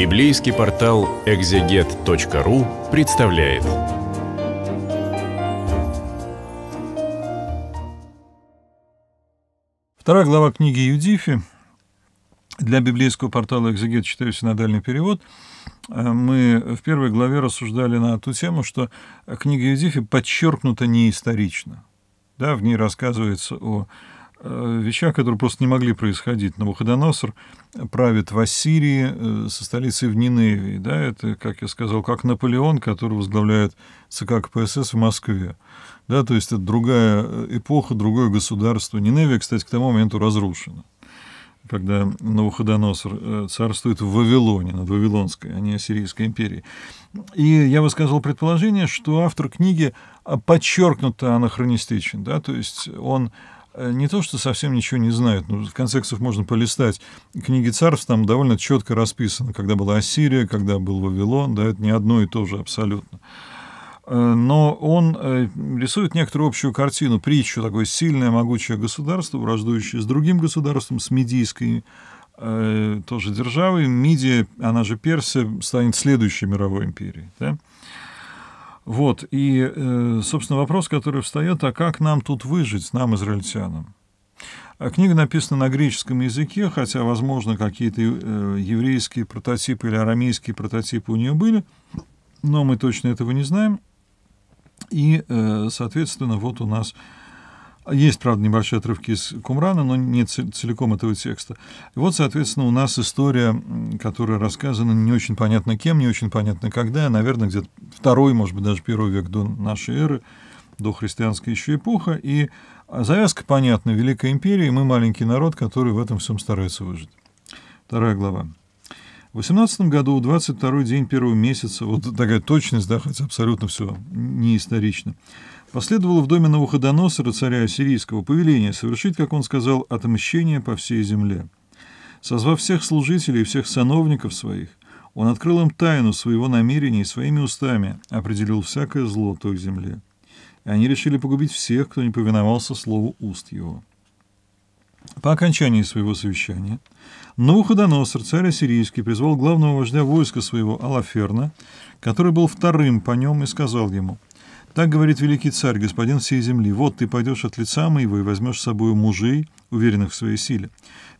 Библейский портал экзегет.ру представляет. Вторая глава книги Юдифи. Для библейского портала «Экзегет» читаю синодальный перевод. Э, мы в первой главе рассуждали на ту тему, что книга Юдифи подчеркнута неисторично. Да, в ней рассказывается о Э, вещах, которые просто не могли происходить. Навуходоносор правит в Ассирии э, со столицей в Ниневии. Да, это, как я сказал, как Наполеон, который возглавляет ЦК КПСС в Москве. Да, то есть это другая э, эпоха, другое государство. Ниневия, кстати, к тому моменту разрушена когда Навуходоносор царствует в Вавилоне, над Вавилонской, а не Ассирийской империей. И я высказал предположение, что автор книги а, подчеркнуто анахронистичен, да, то есть он Э, не то, что совсем ничего не знают, но в конце концов можно полистать. Книги царств там довольно четко расписаны, когда была Ассирия, когда был Вавилон, да, это не одно и то же абсолютно. Э, но он э, рисует некоторую общую картину, притчу, такое сильное, могучее государство, враждующее с другим государством, с медийской тоже державой. Мидия, она же Персия, станет следующей мировой империей. Да? Вот, и, э, собственно, вопрос, который встает, а как нам тут выжить, нам, израильтянам? А книга написана на греческом языке, хотя, возможно, какие-то э, еврейские прототипы или арамейские прототипы у нее были, но мы точно этого не знаем. И, э, соответственно, вот у нас есть, правда, небольшие отрывки из Кумрана, но не целиком этого текста. И вот, соответственно, у нас история, которая рассказана не очень понятно кем, не очень понятно когда, а, наверное, где-то второй, может быть, даже первый век до нашей эры, до христианской еще эпоха. И а, завязка понятна, Великая империя, и мы маленький народ, который в этом всем старается выжить. Вторая глава. В 18 году, 22 день первого месяца, вот такая точность, да, хотя абсолютно все неисторично. последовало в доме Навуходоносора, царя ассирийского, повеление совершить, как он сказал, отмщение по всей земле. Созвав всех служителей и всех сановников своих, он открыл им тайну своего намерения и своими устами определил всякое зло той земле. И они решили погубить всех, кто не повиновался слову уст его. По окончании своего совещания Навуходоносор, царь Ассирийский, призвал главного вождя войска своего Алаферна, который был вторым по нем, и сказал ему, «Так говорит великий царь, господин всей земли, вот ты пойдешь от лица моего и возьмешь с собой мужей, уверенных в своей силе,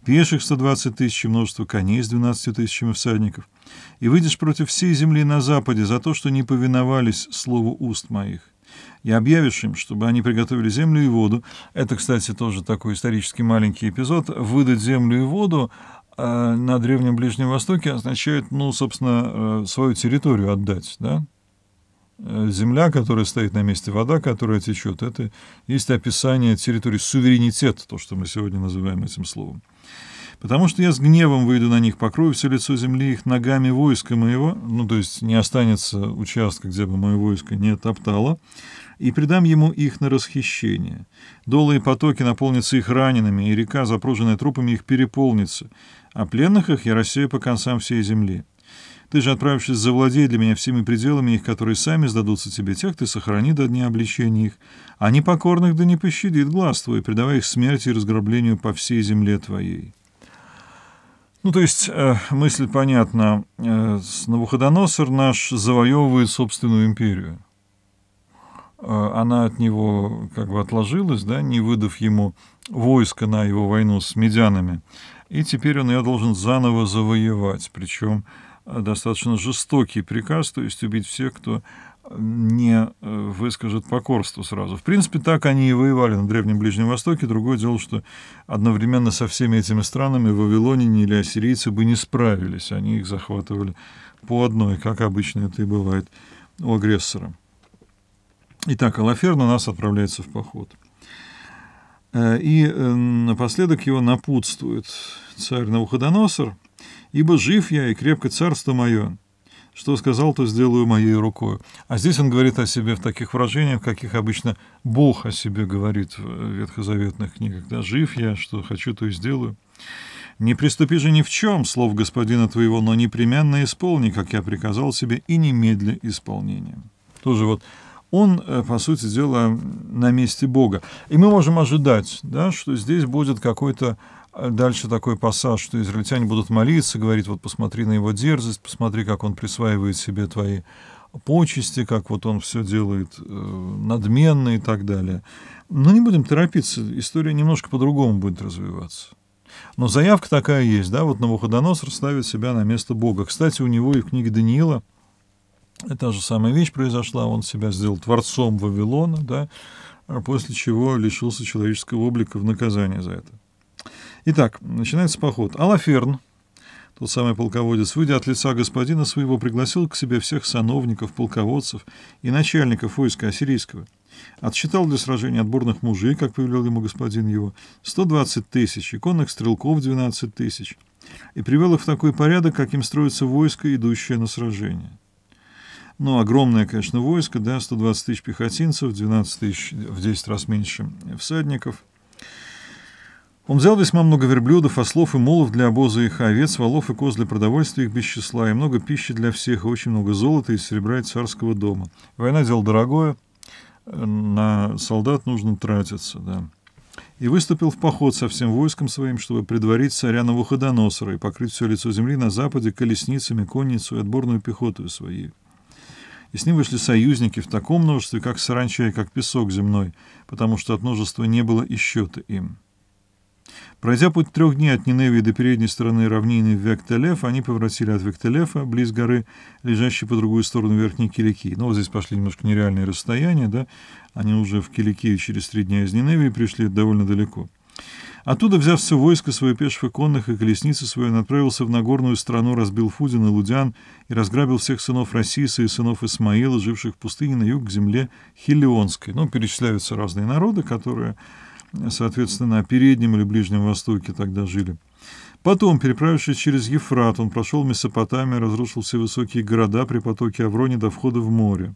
пеших 120 тысяч и множество коней с 12 тысячами всадников, и выйдешь против всей земли на западе за то, что не повиновались слову уст моих» и объявишь им, чтобы они приготовили землю и воду. Это, кстати, тоже такой исторический маленький эпизод. Выдать землю и воду э, на Древнем Ближнем Востоке означает, ну, собственно, э, свою территорию отдать, да? Э, земля, которая стоит на месте, вода, которая течет, это есть описание территории, суверенитет, то, что мы сегодня называем этим словом потому что я с гневом выйду на них, покрою все лицо земли их ногами войска моего, ну, то есть не останется участка, где бы мое войско не топтало, и предам ему их на расхищение. Долые потоки наполнятся их ранеными, и река, запруженная трупами, их переполнится, а пленных их я рассею по концам всей земли. Ты же, отправившись, завладей для меня всеми пределами их, которые сами сдадутся тебе, тех ты сохрани до дня обличения их, а непокорных да не пощадит глаз твой, предавая их смерти и разграблению по всей земле твоей». Ну, то есть э, мысль понятна. Э, Навуходоносор наш завоевывает собственную империю. Э, она от него как бы отложилась, да, не выдав ему войска на его войну с медянами. И теперь он ее должен заново завоевать. Причем э, достаточно жестокий приказ, то есть убить всех, кто не э, выскажет покорство сразу. В принципе, так они и воевали на Древнем Ближнем Востоке. Другое дело, что одновременно со всеми этими странами вавилоняне или ассирийцы бы не справились. Они их захватывали по одной, как обычно это и бывает у агрессора. Итак, Алафер на нас отправляется в поход. Э, и э, напоследок его напутствует царь Навуходоносор, «Ибо жив я, и крепко царство мое, что сказал, то сделаю моей рукой. А здесь он говорит о себе в таких выражениях, каких обычно Бог о себе говорит в э, ветхозаветных книгах. Да, «Жив я, что хочу, то и сделаю». «Не приступи же ни в чем, слов господина твоего, но непременно исполни, как я приказал себе, и немедля исполнением. Тоже вот он, э, по сути дела, на месте Бога. И мы можем ожидать, да, что здесь будет какой-то Дальше такой пассаж, что израильтяне будут молиться, говорит, вот посмотри на его дерзость, посмотри, как он присваивает себе твои почести, как вот он все делает э, надменно и так далее. Но не будем торопиться, история немножко по-другому будет развиваться. Но заявка такая есть, да, вот Навуходоносор ставит себя на место Бога. Кстати, у него и в книге Даниила та же самая вещь произошла, он себя сделал творцом Вавилона, да, после чего лишился человеческого облика в наказание за это. Итак, начинается поход. Алаферн, тот самый полководец, выйдя от лица господина своего, пригласил к себе всех сановников, полководцев и начальников войска ассирийского. Отсчитал для сражения отборных мужей, как повелел ему господин его, 120 тысяч, иконных стрелков 12 тысяч, и привел их в такой порядок, каким строится войско, идущее на сражение. Ну, огромное, конечно, войско, да, 120 тысяч пехотинцев, 12 тысяч, в 10 раз меньше всадников – он взял весьма много верблюдов, ослов и молов для обоза их, а овец, волов и коз для продовольствия их без числа, и много пищи для всех, и очень много золота и серебра и царского дома. Война — дело дорогое, на солдат нужно тратиться, да. И выступил в поход со всем войском своим, чтобы предварить царя Навуходоносора и покрыть все лицо земли на западе колесницами, конницу и отборную пехоту своей. И с ним вышли союзники в таком множестве, как саранча и как песок земной, потому что от множества не было и счета им. Пройдя путь трех дней от Ниневии до передней стороны равнины Вектелеф, они повратили от Вектелефа, близ горы, лежащей по другую сторону Верхней Киликии. Но ну, вот здесь пошли немножко нереальные расстояния, да, они уже в Киликии через три дня из Ниневии пришли довольно далеко. Оттуда, взяв все войско свое пеших и конных и колесницы свою, он отправился в Нагорную страну, разбил Фудин и Лудян и разграбил всех сынов Расиса и сынов Исмаила, живших в пустыне на юг к земле Хилионской. Ну, перечисляются разные народы, которые соответственно, на Переднем или Ближнем Востоке тогда жили. Потом, переправившись через Ефрат, он прошел Месопотамию, разрушил все высокие города при потоке Аврони до входа в море.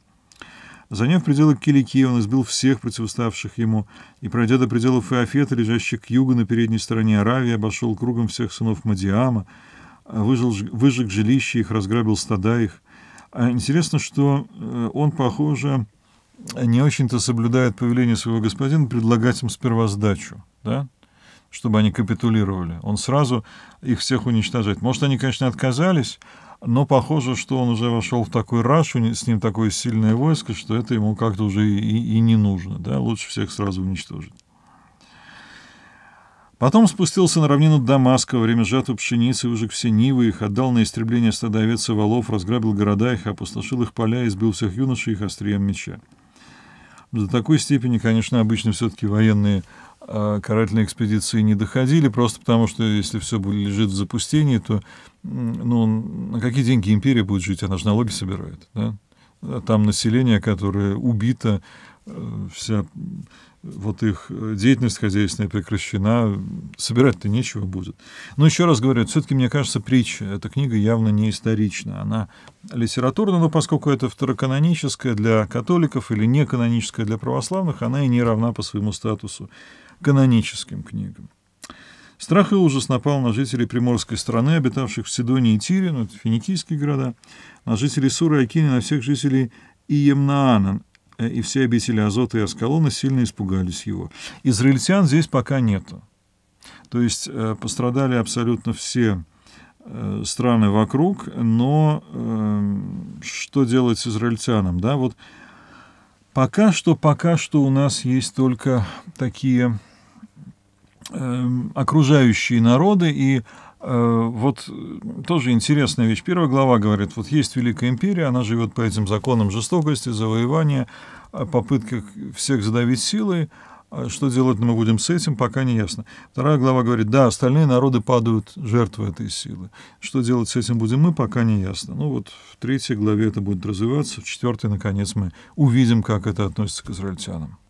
Заняв пределы Киликии, он избил всех противоставших ему, и, пройдя до пределов Иофета, лежащих к югу на передней стороне Аравии, обошел кругом всех сынов Мадиама, выжил, выжег жилища их, разграбил стада их. А интересно, что э, он, похоже, не очень-то соблюдают повеление своего господина предлагать им сперва сдачу, да? чтобы они капитулировали. Он сразу их всех уничтожает. Может, они, конечно, отказались, но похоже, что он уже вошел в такой раш, с ним такое сильное войско, что это ему как-то уже и, и не нужно. Да? Лучше всех сразу уничтожить. Потом спустился на равнину Дамаска во время жатвы пшеницы, выжег все нивы их, отдал на истребление стада овец и волов, разграбил города их, опустошил их поля, избил всех юношей их острием меча. До такой степени, конечно, обычно все-таки военные а, карательные экспедиции не доходили, просто потому что если все лежит в запустении, то ну, на какие деньги империя будет жить? Она же налоги собирает. Да? Там население, которое убито, Э, вся э, вот их э, деятельность хозяйственная прекращена, собирать-то нечего будет. Но еще раз говорю, все-таки, мне кажется, притча, эта книга явно не исторична, она литературная но поскольку это второканоническая для католиков или неканоническая для православных, она и не равна по своему статусу каноническим книгам. Страх и ужас напал на жителей приморской страны, обитавших в Сидоне и Тире, ну, это финикийские города, на жителей Сура и Акини, на всех жителей Иемнаана, Э, и все обители Азота и Аскалона сильно испугались его. Израильтян здесь пока нету. То есть э, пострадали абсолютно все э, страны вокруг, но эм, что делать с израильтянам, да, вот пока что, пока что у нас есть только такие эм, окружающие народы и Э, вот э, тоже интересная вещь. Первая глава говорит, вот есть Великая империя, она живет по этим законам жестокости, завоевания, а попытка всех задавить силой. А что делать мы будем с этим, пока не ясно. Вторая глава говорит, да, остальные народы падают жертвой этой силы. Что делать с этим будем мы, пока не ясно. Ну вот в третьей главе это будет развиваться, в четвертой, наконец, мы увидим, как это относится к израильтянам.